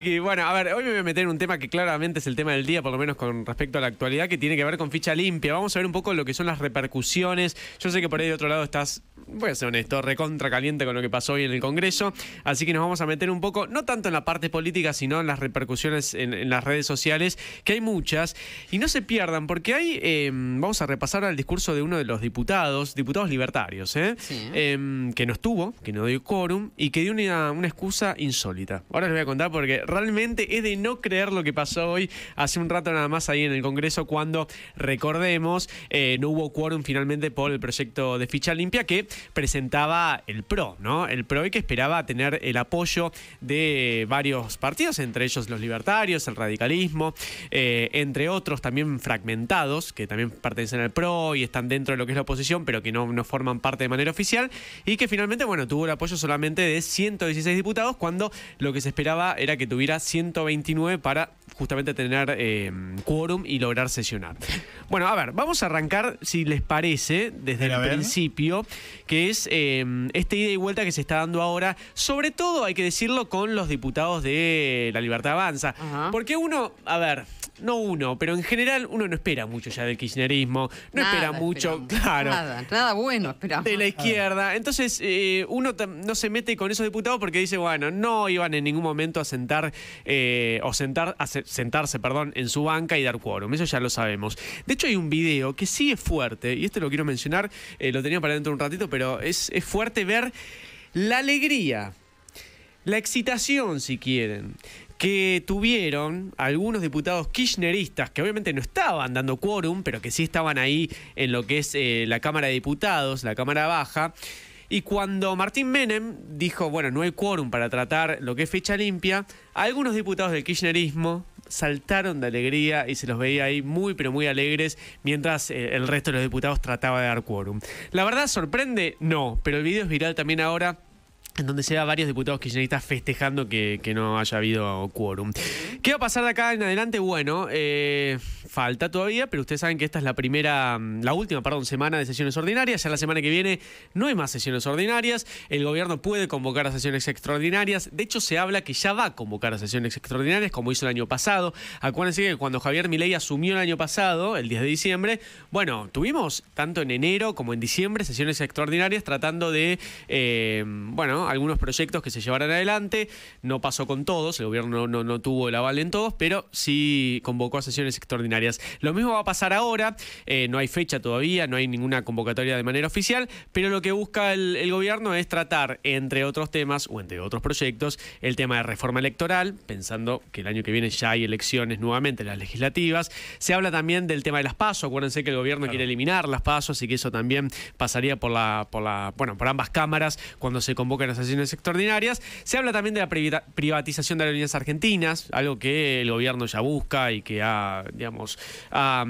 Y bueno, a ver, hoy me voy a meter en un tema que claramente es el tema del día, por lo menos con respecto a la actualidad, que tiene que ver con ficha limpia. Vamos a ver un poco lo que son las repercusiones. Yo sé que por ahí de otro lado estás, voy a ser honesto, recontra caliente con lo que pasó hoy en el Congreso. Así que nos vamos a meter un poco, no tanto en la parte política, sino en las repercusiones en, las redes sociales, que hay muchas. Y no se pierdan, porque hay, em, vamos a repasar el discurso de uno de los diputados, diputados libertarios, ¿eh? Em, que no estuvo, que no dio quórum y que dio una, una excusa insólita. Ahora les voy a contar porque realmente es de no creer lo que pasó hoy, hace un rato nada más ahí en el Congreso, cuando, recordemos, eh, no hubo quórum finalmente por el proyecto de ficha limpia que presentaba el PRO, ¿no? El PRO y que esperaba tener el apoyo de varios partidos, entre ellos los libertarios, el radicalismo, eh, entre otros también fragmentados, que también pertenecen al PRO y están dentro de lo que es la oposición, pero que no, no forman parte de manera oficial, y que finalmente, bueno, tuvo el apoyo solamente de 116 diputados, cuando lo que se esperaba era que tuviera subirá 129 para justamente tener eh, quórum y lograr sesionar. Bueno, a ver, vamos a arrancar, si les parece, desde el principio, que es em, esta ida y vuelta que se está dando ahora, sobre todo, hay que decirlo, con los diputados de La Libertad Avanza. Porque uno, a ver, no uno, pero en general uno no espera mucho ya del kirchnerismo, no espera mucho, claro. Nada, bueno esperamos. De la izquierda. Entonces, eh, uno no se mete con esos diputados porque dice, bueno, no iban en ningún momento a sentar eh, o sentar a sentar sentarse perdón, en su banca y dar quórum. Eso ya lo sabemos. De hecho, hay un video que sí es fuerte, y este lo quiero mencionar, eh, lo tenía para dentro un ratito, pero es, fuerte ver la alegría, la excitación, si quieren, que tuvieron algunos diputados kirchneristas, que obviamente no estaban dando quórum, pero que sí estaban ahí en lo que es eh, la Cámara de Diputados, la Cámara Baja, y cuando Martín Menem dijo, bueno, no hay quórum para tratar lo que es fecha limpia, algunos diputados del kirchnerismo saltaron de alegría y se los veía ahí muy pero muy alegres mientras eh, el resto de los diputados trataba de dar quórum. La verdad sorprende, no, pero el video es viral también ahora en donde se ve a varios diputados kirchneristas festejando que, no haya habido quórum. ¿Qué va a pasar de acá en adelante? Bueno, eh, falta todavía, pero ustedes saben que esta es la primera, la última, perdón, semana de sesiones ordinarias. Ya la semana que viene no hay más sesiones ordinarias. El gobierno puede convocar a sesiones extraordinarias. De hecho, se habla que ya va a convocar a sesiones extraordinarias, como hizo el año pasado. Acuérdense que cuando Javier Milei asumió el año pasado, el 10 de diciembre, bueno, tuvimos tanto en enero como en diciembre sesiones extraordinarias tratando de, eh, bueno, algunos proyectos que se llevarán adelante, no pasó con todos, el gobierno no, tuvo el aval en todos, pero sí convocó a sesiones extraordinarias. Lo mismo va a pasar ahora, eh, no hay fecha todavía, no hay ninguna convocatoria de manera oficial, pero lo que busca el, gobierno es tratar, entre otros temas o entre otros proyectos, el tema de reforma electoral, pensando que el año que viene ya hay elecciones nuevamente, las legislativas. Se habla también del tema de las pasos acuérdense que el gobierno quiere eliminar las pasos así que eso también pasaría por la, por la, por ambas cámaras cuando se convocan las extraordinarias. Se habla también de la privatización de las líneas argentinas, algo que el gobierno ya busca y que ha, digamos, ha,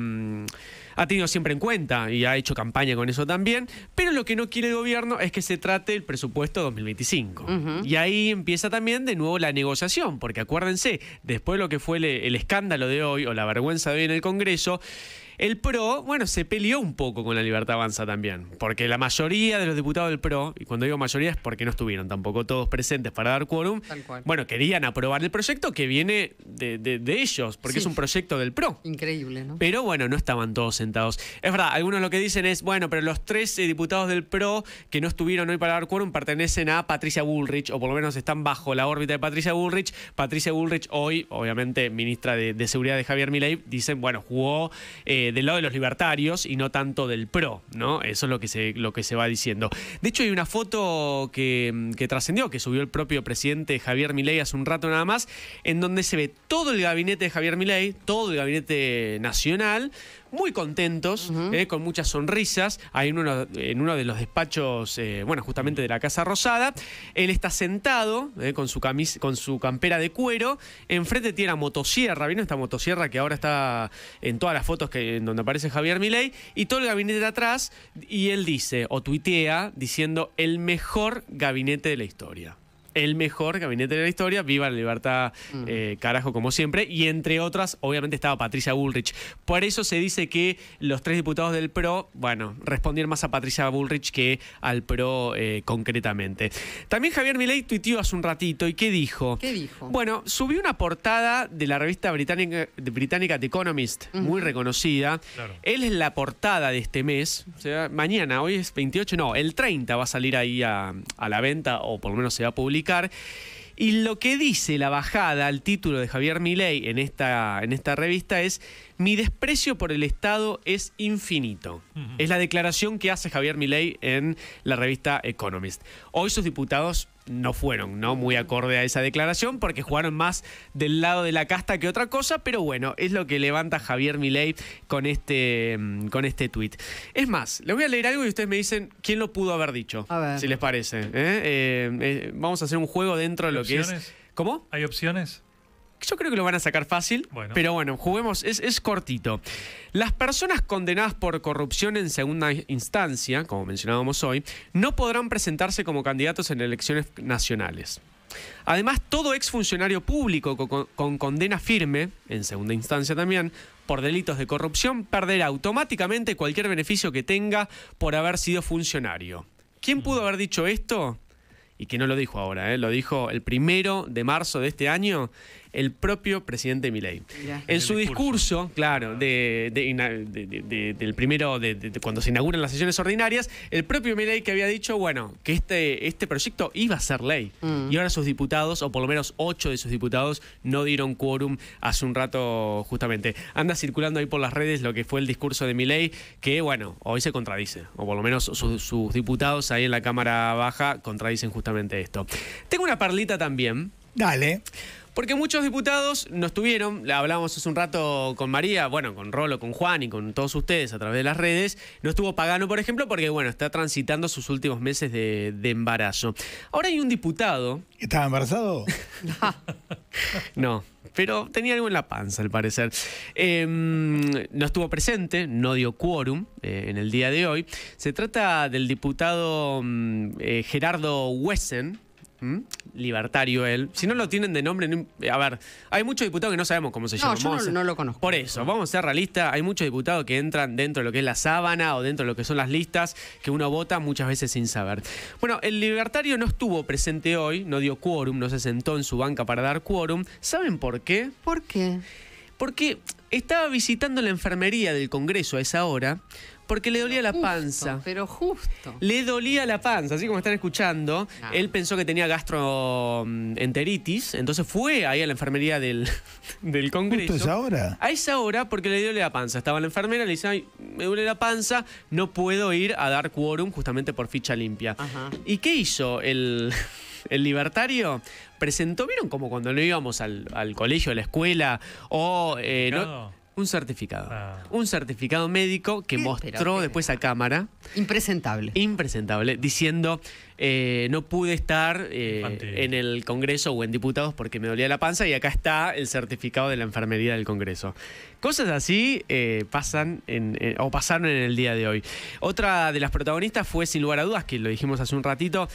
tenido siempre en cuenta y ha hecho campaña con eso también. Pero lo que no quiere el gobierno es que se trate el presupuesto 2025. Y ahí empieza también de nuevo la negociación, porque acuérdense, después de lo que fue el escándalo de hoy o la vergüenza de hoy en el Congreso, el PRO, bueno, se peleó un poco con la Libertad Avanza también, porque la mayoría de los diputados del PRO, y cuando digo mayoría es porque no estuvieron tampoco todos presentes para dar quórum, bueno, querían aprobar el proyecto que viene de, ellos, porque es un proyecto del PRO. Increíble, ¿no? Pero bueno, no estaban todos sentados. Es verdad, algunos lo que dicen es, bueno, pero los tres eh, diputados del PRO que no estuvieron hoy para dar quórum pertenecen a Patricia Bullrich, o por lo menos están bajo la órbita de Patricia Bullrich. Patricia Bullrich hoy, obviamente ministra de, Seguridad de Javier Milei, dicen, bueno, jugó... Eh, eh, del lado de los libertarios y no tanto del PRO, ¿no? Eso es lo que se, lo que se va diciendo. De hecho, hay una foto que, mm, que trascendió, que subió el propio presidente Javier Milei hace un rato nada más, en donde se ve todo el gabinete de Javier Milei, todo el gabinete nacional, muy contentos, eh, con muchas sonrisas, ahí en uno, en uno de los despachos, eh, bueno, justamente de la Casa Rosada. Él está sentado eh, con, su con su campera de cuero, enfrente tiene la motosierra, vino esta motosierra que ahora está en todas las fotos que, en donde aparece Javier Milei? Y todo el gabinete de atrás, y él dice, o tuitea, diciendo, el mejor gabinete de la historia el mejor gabinete de la historia, viva la libertad, mm. eh, carajo, como siempre, y entre otras, obviamente estaba Patricia Bullrich. Por eso se dice que los tres diputados del PRO, bueno, respondieron más a Patricia Bullrich que al PRO eh, concretamente. También Javier Milei tuiteó hace un ratito, ¿y qué dijo? ¿Qué dijo? Bueno, subió una portada de la revista británica, The Economist, muy reconocida. Él es la portada de este mes, o sea, mañana, hoy es 28, no, el 30 va a salir ahí a la venta, o por lo menos se va a publicar y lo que dice la bajada al título de Javier Milei en esta, en esta revista es Mi desprecio por el Estado es infinito. Es la declaración que hace Javier Milei en la revista Economist. Hoy sus diputados no fueron no muy acorde a esa declaración porque jugaron más del lado de la casta que otra cosa, pero bueno, es lo que levanta Javier Milei con este mm, con este tweet Es más, les voy a leer algo y ustedes me dicen quién lo pudo haber dicho, ver. si les parece. ¿eh? Eh, eh, vamos a hacer un juego dentro de lo que es ¿Cómo? ¿Hay opciones? Yo creo que lo van a sacar fácil, pero bueno, juguemos, es, cortito. Las personas condenadas por corrupción en segunda instancia, como mencionábamos hoy, no podrán presentarse como candidatos en elecciones nacionales. Además, todo exfuncionario público con, condena firme, en segunda instancia también, por delitos de corrupción, perderá automáticamente cualquier beneficio que tenga por haber sido funcionario. ¿Quién pudo mm. haber dicho esto? Y que no lo dijo ahora, ¿eh? lo dijo el primero de marzo de este año el propio presidente Milei. En su discurso, claro, de, del primero, cuando se inauguran las sesiones ordinarias, el propio Milei que había dicho, bueno, que este, este proyecto iba a ser ley. Mm. Y ahora sus diputados, o por lo menos ocho de sus diputados, no dieron quórum hace un rato justamente. Anda circulando ahí por las redes lo que fue el discurso de Milei, que bueno, hoy se contradice, o por lo menos sus diputados ahí en la Cámara Baja contradicen justamente esto. Tengo una parlita también. Dale. Porque muchos diputados no estuvieron, hablábamos hace un rato con María, bueno, con Rolo, con Juan y con todos ustedes a través de las redes. No estuvo Pagano, por ejemplo, porque, bueno, está transitando sus últimos meses de, embarazo. Ahora hay un diputado. ¿Estaba embarazado? no. Pero tenía algo en la panza, al parecer. Em, no estuvo presente, no dio quórum eh, en el día de hoy. Se trata del diputado mm, eh, Gerardo Wesen, ¿Mm? libertario él. Si no lo tienen de nombre, eh, a ver, hay muchos diputados que no sabemos cómo se No, llaman. no, no lo conozco. Por eso, vamos a ser realistas, hay muchos diputados que entran dentro de lo que es la sábana o dentro de lo que son las listas que uno vota muchas veces sin saber. Bueno, el libertario no estuvo presente hoy, no dio quórum, no se sentó en su banca para dar quórum. ¿Saben por qué? ¿Por qué? porque estaba visitando la enfermería del Congreso a esa hora porque le dolía la panza. Pero justo. Le dolía la panza, así como están escuchando. Ah. Él pensó que tenía gastroenteritis, mm, entonces fue ahí a la enfermería del, del Congreso. ¿A esa hora? A esa hora porque le dolía la panza. Estaba la enfermera, le dice, Ay, me duele la panza, no puedo ir a dar quórum justamente por ficha limpia. ¿Y qué hizo el... el libertario, presentó, ¿vieron como cuando lo íbamos al, colegio, a la escuela, o eh, un certificado. Ah. Un certificado médico que mostró después a cámara. Impresentable. Impresentable, diciendo eh, no pude estar eh, en el Congreso o en diputados porque me dolía la panza y acá está el certificado de la enfermería del Congreso. Cosas así eh, pasan o pasaron en el día de hoy. Otra de las protagonistas fue, sin lugar a dudas, que lo dijimos hace un ratito,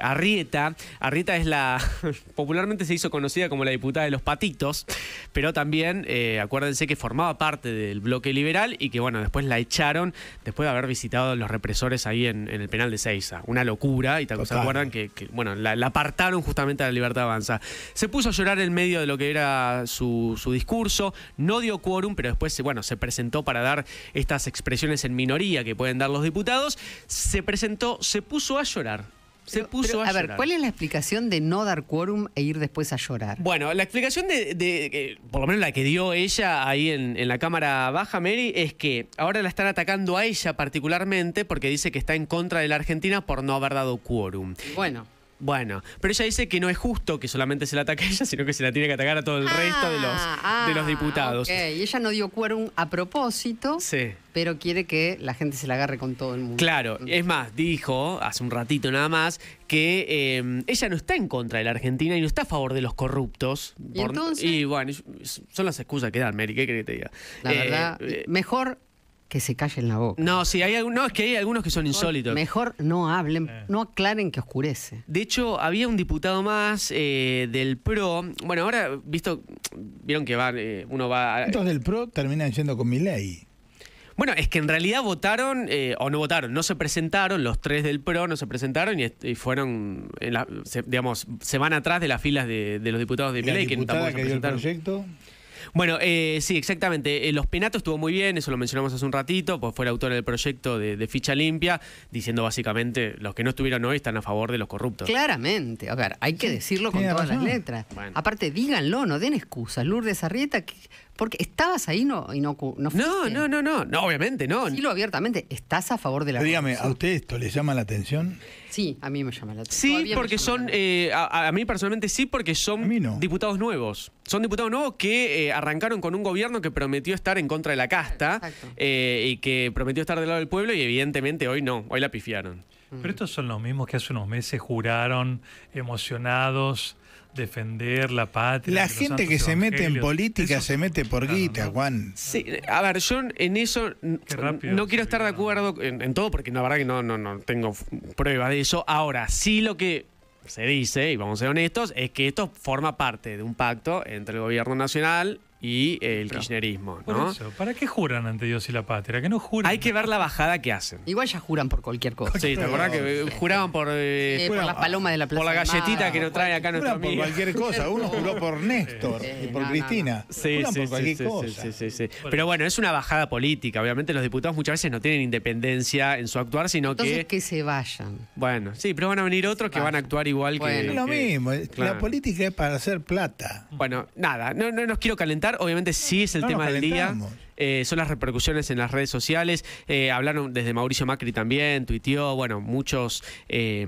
Arrieta. Arrieta es la, popularmente se hizo conocida como la diputada de los patitos, pero también acuérdense que formaba parte del bloque liberal y que bueno, después la echaron después de haber visitado a los represores ahí en, en el penal de Seiza. Una locura y tal ¿se acuerdan? Que, bueno, la, apartaron justamente a la libertad avanza. Se puso a llorar en medio de lo que era su, discurso, no dio quórum, pero después, bueno, se presentó para dar estas expresiones en minoría que pueden dar los diputados. Se presentó, se puso a llorar se puso a, ver, ¿cuál es la explicación de no dar quórum e ir después a llorar? Bueno, la explicación de, eh, por lo menos la que dio ella ahí en, en, la cámara baja, Mary, es que ahora la están atacando a ella particularmente porque dice que está en contra de la Argentina por no haber dado quórum. Bueno. Bueno, pero ella dice que no es justo que solamente se la ataque a ella, sino que se la tiene que atacar a todo el ah, resto de los, de los ah, diputados. Y ella no dio quórum a propósito, pero quiere que la gente se la agarre con todo el mundo. Claro, es más, dijo hace un ratito nada más que em, ella no está en contra de la Argentina y no está a favor de los corruptos. ¿Y, entonces? y bueno, son las excusas que da. Mary, ¿qué querés que te diga? La eh, verdad, eh, mejor que se callen la boca. No, sí, hay, no, es que hay algunos que son insólitos. Mejor no hablen, eh. no aclaren que oscurece. De hecho, había un diputado más eh, del PRO. Bueno, ahora, visto, vieron que va, eh, uno va... Estos del PRO terminan yendo con mi ley. Bueno, es que en realidad votaron, o no votaron, no se presentaron, los tres del PRO no se presentaron y, fueron, digamos, se van atrás de las filas de, los diputados de Milei que tampoco se presentaron. El proyecto? Bueno, eh, sí, exactamente. Eh, los Penatos estuvo muy bien, eso lo mencionamos hace un ratito, pues fue el autor del proyecto de, Ficha Limpia, diciendo básicamente los que no estuvieron hoy están a favor de los corruptos. Claramente, a ver, hay que decirlo con todas las letras. Aparte, díganlo, no den excusas. Lourdes Arrieta, porque estabas ahí no, y no, no No, no, no, no, obviamente no. Dilo abiertamente, ¿estás a favor de la Pero Dígame, ¿a usted esto le llama la atención? Sí, a mí me llama la atención. Sí, porque son, eh, a, mí personalmente sí, porque son diputados nuevos. Son diputados nuevos que eh, arrancaron con un gobierno que prometió estar en contra de la casta eh, y que prometió estar del lado del pueblo y evidentemente hoy no, hoy la pifiaron. Pero estos son los mismos que hace unos meses juraron emocionados defender la patria. La gente que se mete en política se mete por guita, Juan. Sí, a ver, yo en eso no quiero estar de acuerdo en, todo porque la verdad que no, no, no tengo prueba de eso. Ahora, sí lo que se dice, y vamos a ser honestos, es que esto forma parte de un pacto entre el gobierno nacional y el kirchnerismo. ¿para qué juran ante Dios y la patria? Que no juran. Hay que ver la bajada que hacen. Igual ya juran por cualquier cosa. Sí, ¿te acordás que eh, juraban por. la eh, paloma por de la plaza. Por la galletita que nos trae acá nuestro país. Por cualquier cosa. Uno juró por Néstor y por Cristina. sí, sí, sí, sí, Pero bueno, es una bajada política. Obviamente los diputados muchas veces no tienen independencia en su actuar, sino que Entonces, que. que se vayan. Bueno, sí, pero van a venir otros que van a actuar igual que. Es lo mismo. La política es para hacer plata. Bueno, nada, no, no nos quiero calentar obviamente sí es el tema del día. Eh, son las repercusiones en las redes sociales. Eh, hablaron desde Mauricio Macri también, tuiteó, bueno, muchos, eh,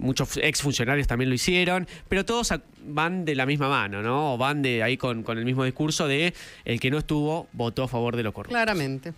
muchos exfuncionarios también lo hicieron, pero todos van de la misma mano, ¿no? O van de ahí con, con el mismo discurso de el que no estuvo votó a favor de lo correcto. Claramente.